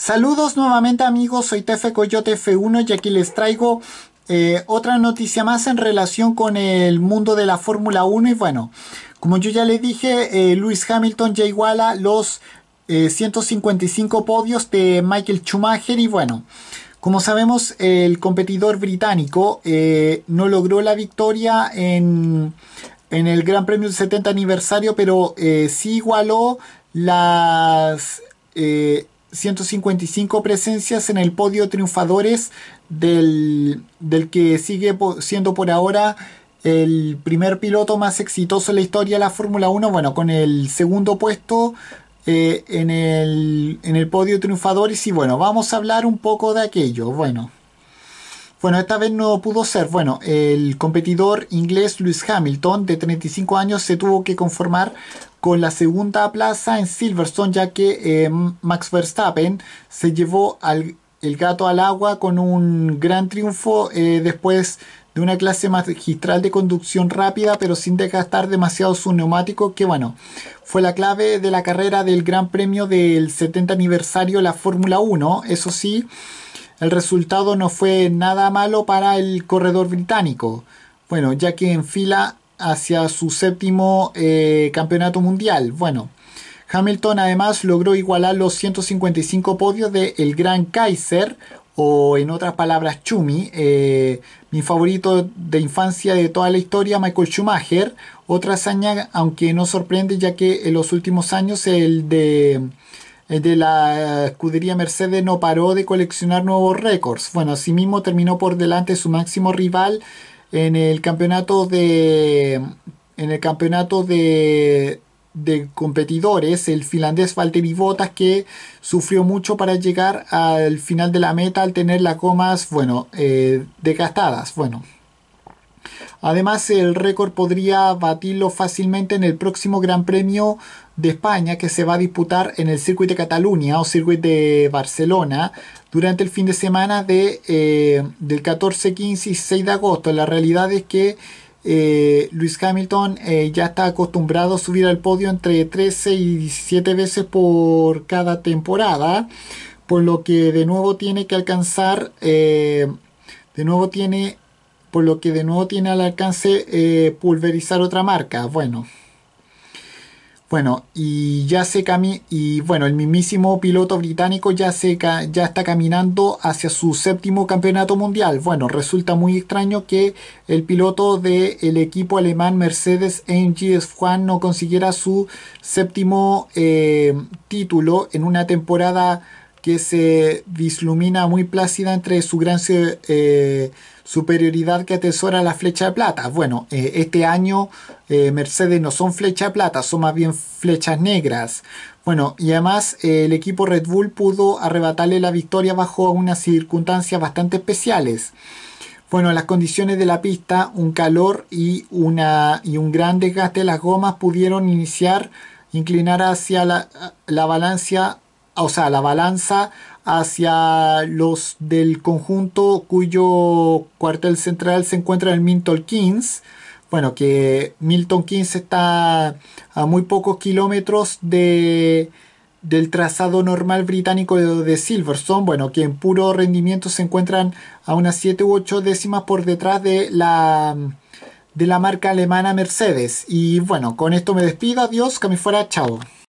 Saludos nuevamente amigos, soy Tefe Coyote F1 y aquí les traigo eh, otra noticia más en relación con el mundo de la Fórmula 1 y bueno, como yo ya le dije, eh, Lewis Hamilton ya iguala los 155 eh, podios de Michael Schumacher y bueno, como sabemos el competidor británico no logró la victoria en, el Gran Premio del 70 aniversario, pero sí igualó las... 155 presencias en el podio triunfadores del, que sigue siendo por ahora el primer piloto más exitoso en la historia de la Fórmula 1, bueno, con el segundo puesto eh, en, el, podio triunfadores y bueno, vamos a hablar un poco de aquello, bueno. Bueno, esta vez no pudo ser. Bueno, el competidor inglés Lewis Hamilton, de 35 años, se tuvo que conformar con la segunda plaza en Silverstone, ya que eh, Max Verstappen se llevó al, el gato al agua con un gran triunfo eh, después de una clase magistral de conducción rápida, pero sin desgastar demasiado su neumático, que bueno, fue la clave de la carrera del Gran Premio del 70 aniversario de la Fórmula 1. Eso sí, el resultado no fue nada malo para el corredor británico. Bueno, ya que en fila hacia su séptimo eh, campeonato mundial. Bueno, Hamilton además logró igualar los 155 podios de el Gran Kaiser, o en otras palabras Chumi, eh, mi favorito de infancia de toda la historia, Michael Schumacher. Otra hazaña, aunque no sorprende, ya que en los últimos años el de, de la escudería Mercedes no paró de coleccionar nuevos récords. Bueno, asimismo terminó por delante su máximo rival, en el campeonato de en el campeonato de de competidores, el finlandés Valtteri botas que sufrió mucho para llegar al final de la meta al tener las comas, bueno, eh, degastadas, bueno, Además, el récord podría batirlo fácilmente en el próximo Gran Premio de España que se va a disputar en el Circuit de Cataluña o Circuit de Barcelona durante el fin de semana de, eh, del 14, 15 y 6 de agosto. La realidad es que eh, Luis Hamilton eh, ya está acostumbrado a subir al podio entre 13 y 17 veces por cada temporada, por lo que de nuevo tiene que alcanzar, de nuevo tiene por lo que de nuevo tiene al alcance eh, pulverizar otra marca. Bueno, bueno, y ya se y bueno, el mismísimo piloto británico ya, seca ya está caminando hacia su séptimo campeonato mundial. Bueno, resulta muy extraño que el piloto del equipo alemán Mercedes s Juan no consiguiera su séptimo eh, título en una temporada que se dislumina muy plácida entre su gran eh, superioridad que atesora la flecha de plata. Bueno, eh, este año eh, Mercedes no son flecha de plata, son más bien flechas negras. Bueno, y además el equipo Red Bull pudo arrebatarle la victoria bajo unas circunstancias bastante especiales. Bueno, las condiciones de la pista, un calor y, una, y un gran desgaste de las gomas pudieron iniciar, inclinar hacia la, la balanza o sea, la balanza hacia los del conjunto cuyo cuartel central se encuentra en Milton Keynes. Bueno, que Milton Keynes está a muy pocos kilómetros de, del trazado normal británico de, Silverstone, bueno, que en puro rendimiento se encuentran a unas 7 u 8 décimas por detrás de la, de la marca alemana Mercedes. Y bueno, con esto me despido, adiós, que me fuera, chao.